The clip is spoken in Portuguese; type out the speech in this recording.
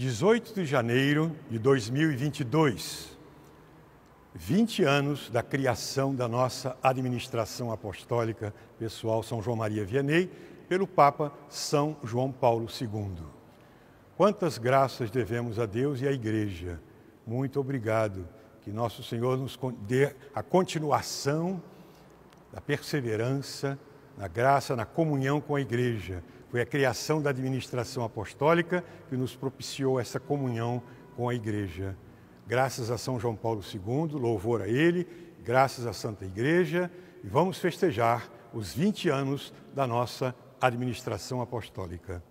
18 de janeiro de 2022, 20 anos da criação da nossa administração apostólica pessoal São João Maria Vianney pelo Papa São João Paulo II. Quantas graças devemos a Deus e à Igreja. Muito obrigado. Que nosso Senhor nos dê a continuação da perseverança, na graça, na comunhão com a Igreja foi a criação da administração apostólica que nos propiciou essa comunhão com a Igreja. Graças a São João Paulo II, louvor a ele, graças à Santa Igreja, e vamos festejar os 20 anos da nossa administração apostólica.